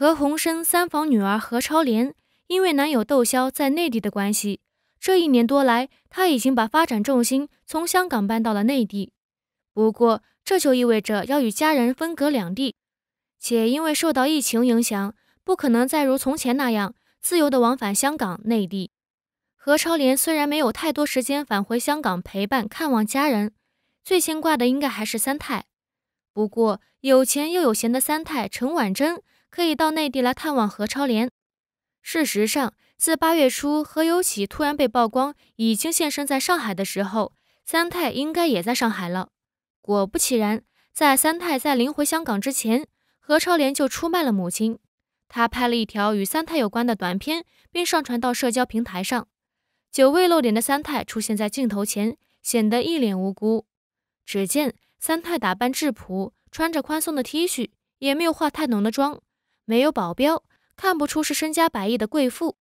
何鸿燊三房女儿何超莲，因为男友窦骁在内地的关系，这一年多来，她已经把发展重心从香港搬到了内地。不过，这就意味着要与家人分隔两地，且因为受到疫情影响，不可能再如从前那样自由的往返香港、内地。何超莲虽然没有太多时间返回香港陪伴看望家人，最牵挂的应该还是三太。不过，有钱又有闲的三太陈婉珍。可以到内地来探望何超莲。事实上，自八月初何猷启突然被曝光已经现身在上海的时候，三太应该也在上海了。果不其然，在三太在临回香港之前，何超莲就出卖了母亲。她拍了一条与三太有关的短片，并上传到社交平台上。久未露脸的三太出现在镜头前，显得一脸无辜。只见三太打扮质朴，穿着宽松的 T 恤，也没有化太浓的妆。没有保镖，看不出是身家百亿的贵妇，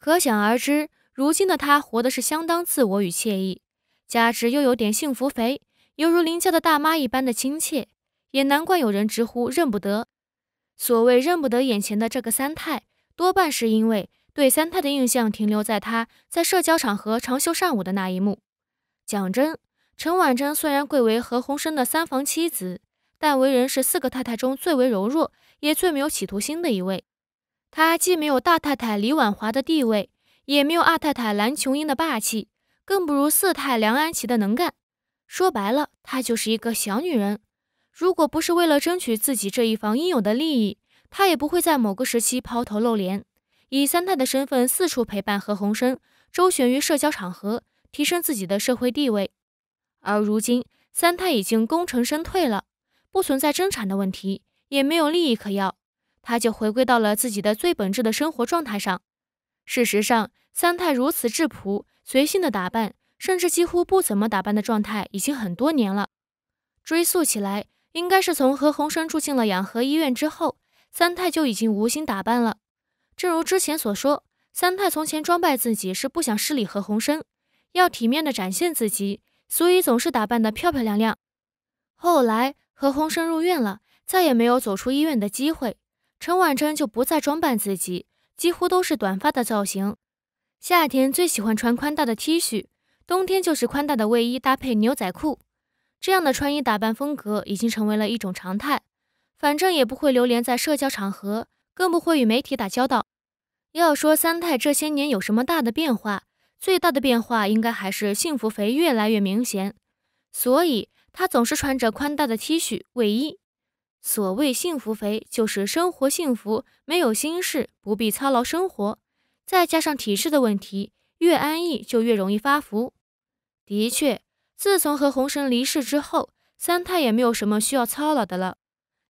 可想而知，如今的她活的是相当自我与惬意，加之又有点幸福肥，犹如邻家的大妈一般的亲切，也难怪有人直呼认不得。所谓认不得眼前的这个三太，多半是因为对三太的印象停留在她在社交场合长袖善舞的那一幕。讲真，陈婉珍虽然贵为何鸿燊的三房妻子，但为人是四个太太中最为柔弱。也最没有企图心的一位，她既没有大太太李婉华的地位，也没有二太太蓝琼缨的霸气，更不如四太梁安琪的能干。说白了，她就是一个小女人。如果不是为了争取自己这一方应有的利益，她也不会在某个时期抛头露脸，以三太的身份四处陪伴何鸿燊，周旋于社交场合，提升自己的社会地位。而如今，三太已经功成身退了，不存在争产的问题。也没有利益可要，他就回归到了自己的最本质的生活状态上。事实上，三太如此质朴、随性的打扮，甚至几乎不怎么打扮的状态，已经很多年了。追溯起来，应该是从何鸿生住进了养和医院之后，三太就已经无心打扮了。正如之前所说，三太从前装扮自己是不想失礼何鸿燊，要体面的展现自己，所以总是打扮得漂漂亮亮。后来何鸿生入院了。再也没有走出医院的机会，陈婉珍就不再装扮自己，几乎都是短发的造型。夏天最喜欢穿宽大的 T 恤，冬天就是宽大的卫衣搭配牛仔裤。这样的穿衣打扮风格已经成为了一种常态。反正也不会流连在社交场合，更不会与媒体打交道。要说三太这些年有什么大的变化，最大的变化应该还是幸福肥越来越明显，所以她总是穿着宽大的 T 恤、卫衣。所谓幸福肥，就是生活幸福，没有心事，不必操劳生活，再加上体质的问题，越安逸就越容易发福。的确，自从和红神离世之后，三太也没有什么需要操劳的了。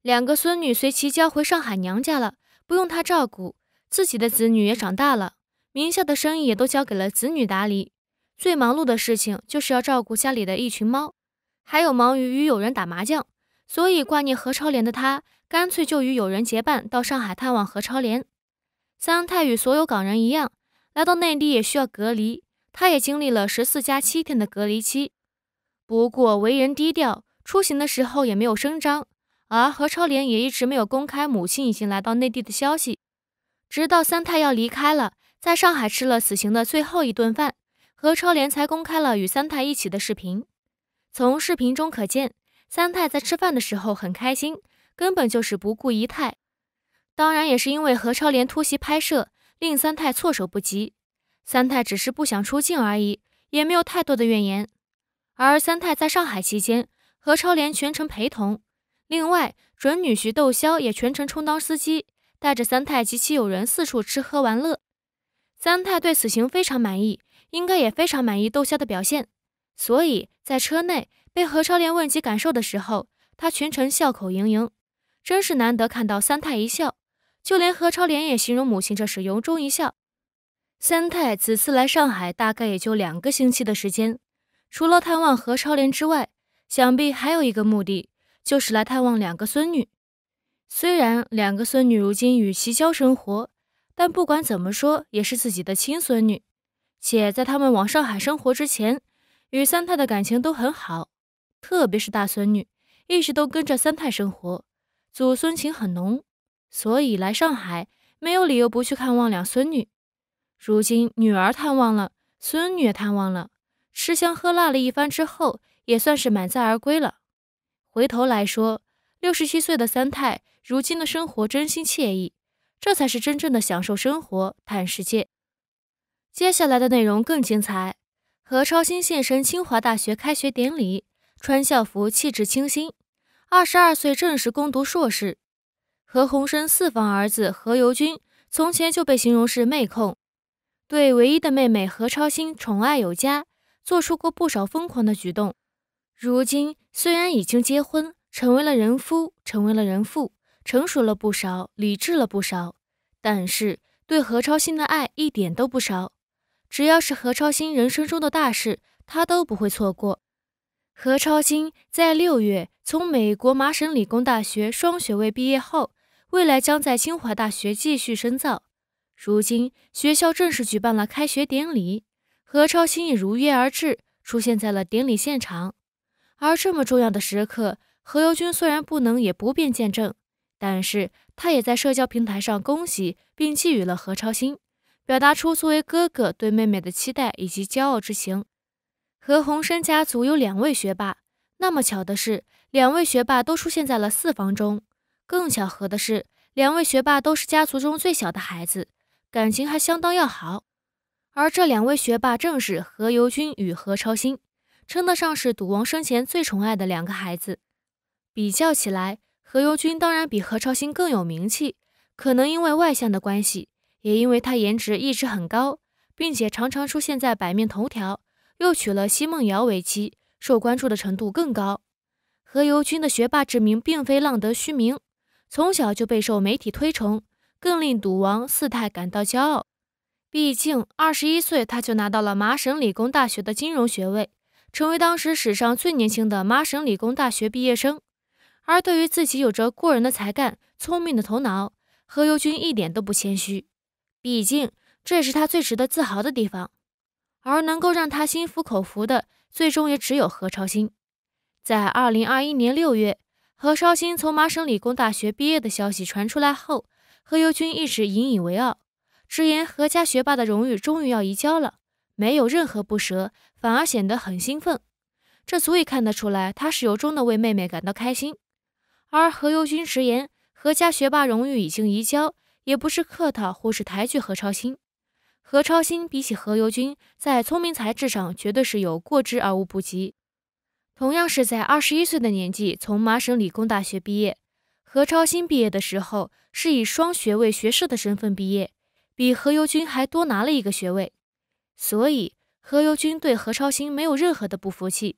两个孙女随其家回上海娘家了，不用他照顾，自己的子女也长大了，名校的生意也都交给了子女打理。最忙碌的事情就是要照顾家里的一群猫，还有忙于与友人打麻将。所以，挂念何超莲的他，干脆就与友人结伴到上海探望何超莲。三太与所有港人一样，来到内地也需要隔离，他也经历了十四加七天的隔离期。不过，为人低调，出行的时候也没有声张。而何超莲也一直没有公开母亲已经来到内地的消息，直到三太要离开了，在上海吃了死刑的最后一顿饭，何超莲才公开了与三太一起的视频。从视频中可见。三太在吃饭的时候很开心，根本就是不顾仪态。当然，也是因为何超莲突袭拍摄，令三太措手不及。三太只是不想出镜而已，也没有太多的怨言。而三太在上海期间，何超莲全程陪同，另外准女婿窦骁也全程充当司机，带着三太及其友人四处吃喝玩乐。三太对此行非常满意，应该也非常满意窦骁的表现，所以在车内。被何超莲问及感受的时候，他全程笑口盈盈，真是难得看到三太一笑。就连何超莲也形容母亲这是由衷一笑。三太此次来上海大概也就两个星期的时间，除了探望何超莲之外，想必还有一个目的，就是来探望两个孙女。虽然两个孙女如今与齐交生活，但不管怎么说，也是自己的亲孙女，且在他们往上海生活之前，与三太的感情都很好。特别是大孙女一直都跟着三太生活，祖孙情很浓，所以来上海没有理由不去看望两孙女。如今女儿探望了，孙女也探望了，吃香喝辣了一番之后，也算是满载而归了。回头来说，六十七岁的三太如今的生活真心惬意，这才是真正的享受生活、探世界。接下来的内容更精彩，何超欣现身清华大学开学典礼。穿校服，气质清新。二十二岁，正式攻读硕士。何鸿燊四房儿子何猷君从前就被形容是妹控，对唯一的妹妹何超欣宠爱有加，做出过不少疯狂的举动。如今虽然已经结婚，成为了人夫，成为了人父，成熟了不少，理智了不少，但是对何超欣的爱一点都不少。只要是何超欣人生中的大事，他都不会错过。何超欣在六月从美国麻省理工大学双学位毕业后，未来将在清华大学继续深造。如今学校正式举办了开学典礼，何超欣也如约而至，出现在了典礼现场。而这么重要的时刻，何猷君虽然不能也不便见证，但是他也在社交平台上恭喜并寄予了何超欣，表达出作为哥哥对妹妹的期待以及骄傲之情。何鸿燊家族有两位学霸，那么巧的是，两位学霸都出现在了四房中。更巧合的是，两位学霸都是家族中最小的孩子，感情还相当要好。而这两位学霸正是何猷君与何超欣，称得上是赌王生前最宠爱的两个孩子。比较起来，何猷君当然比何超欣更有名气，可能因为外向的关系，也因为他颜值一直很高，并且常常出现在百面头条。又娶了奚梦瑶为妻，受关注的程度更高。何猷君的学霸之名并非浪得虚名，从小就备受媒体推崇，更令赌王四太感到骄傲。毕竟二十一岁他就拿到了麻省理工大学的金融学位，成为当时史上最年轻的麻省理工大学毕业生。而对于自己有着过人的才干、聪明的头脑，何猷君一点都不谦虚，毕竟这也是他最值得自豪的地方。而能够让他心服口服的，最终也只有何超欣。在二零二一年六月，何超欣从麻省理工大学毕业的消息传出来后，何猷君一直引以为傲，直言何家学霸的荣誉终于要移交了，没有任何不舍，反而显得很兴奋。这足以看得出来，他是由衷的为妹妹感到开心。而何猷君直言何家学霸荣誉已经移交，也不是客套，或是抬举何超欣。何超欣比起何猷君，在聪明才智上绝对是有过之而无不及。同样是在二十一岁的年纪从麻省理工大学毕业，何超欣毕业的时候是以双学位学士的身份毕业，比何猷君还多拿了一个学位。所以何猷君对何超欣没有任何的不服气。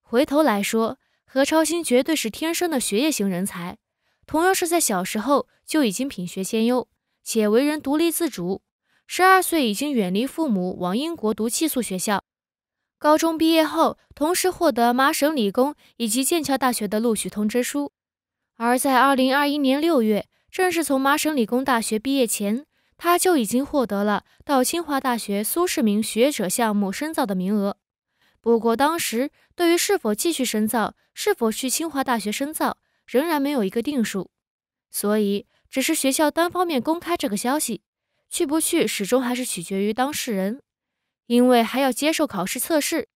回头来说，何超欣绝对是天生的学业型人才，同样是在小时候就已经品学兼优，且为人独立自主。十二岁已经远离父母，往英国读寄宿学校。高中毕业后，同时获得麻省理工以及剑桥大学的录取通知书。而在二零二一年六月，正是从麻省理工大学毕业前，他就已经获得了到清华大学苏世民学者项目深造的名额。不过，当时对于是否继续深造、是否去清华大学深造，仍然没有一个定数，所以只是学校单方面公开这个消息。去不去始终还是取决于当事人，因为还要接受考试测试。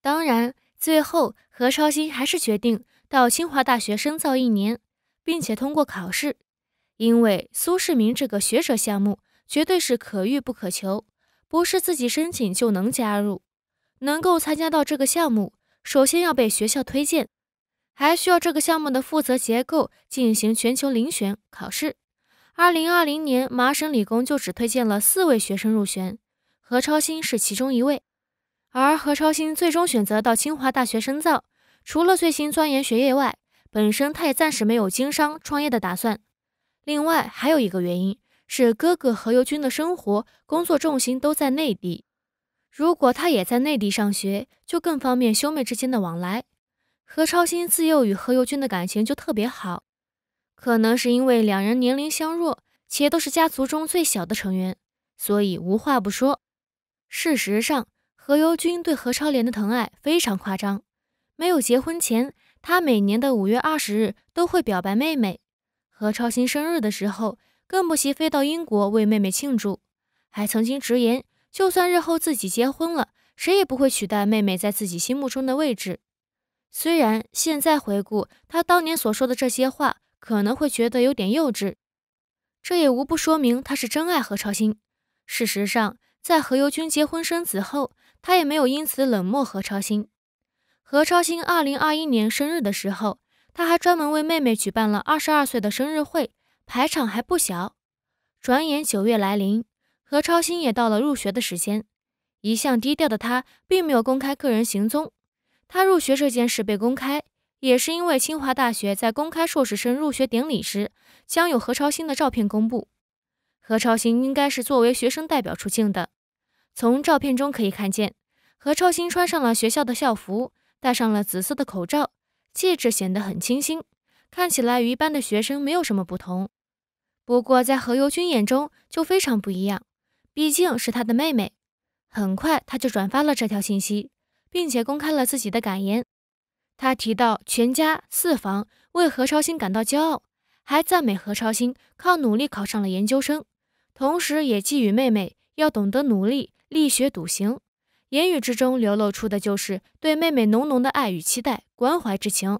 当然，最后何超欣还是决定到清华大学深造一年，并且通过考试。因为苏世民这个学者项目绝对是可遇不可求，不是自己申请就能加入。能够参加到这个项目，首先要被学校推荐，还需要这个项目的负责结构进行全球遴选考试。二零二零年，麻省理工就只推荐了四位学生入选，何超欣是其中一位。而何超欣最终选择到清华大学深造，除了最新钻研学业外，本身他也暂时没有经商创业的打算。另外还有一个原因是，哥哥何猷君的生活工作重心都在内地，如果他也在内地上学，就更方便兄妹之间的往来。何超欣自幼与何猷君的感情就特别好。可能是因为两人年龄相若，且都是家族中最小的成员，所以无话不说。事实上，何猷君对何超莲的疼爱非常夸张。没有结婚前，他每年的五月二十日都会表白妹妹；何超欣生日的时候，更不惜飞到英国为妹妹庆祝。还曾经直言，就算日后自己结婚了，谁也不会取代妹妹在自己心目中的位置。虽然现在回顾他当年所说的这些话，可能会觉得有点幼稚，这也无不说明他是真爱何超欣。事实上，在何猷君结婚生子后，他也没有因此冷漠何超欣。何超欣二零二一年生日的时候，他还专门为妹妹举办了二十二岁的生日会，排场还不小。转眼九月来临，何超欣也到了入学的时间。一向低调的他并没有公开个人行踪，他入学这件事被公开。也是因为清华大学在公开硕士生入学典礼时，将有何超欣的照片公布。何超欣应该是作为学生代表出镜的。从照片中可以看见，何超欣穿上了学校的校服，戴上了紫色的口罩，气质显得很清新，看起来与一般的学生没有什么不同。不过在何猷君眼中就非常不一样，毕竟是他的妹妹。很快他就转发了这条信息，并且公开了自己的感言。他提到全家四房为何超欣感到骄傲，还赞美何超欣靠努力考上了研究生，同时也寄予妹妹要懂得努力、力学笃行。言语之中流露出的就是对妹妹浓浓的爱与期待、关怀之情。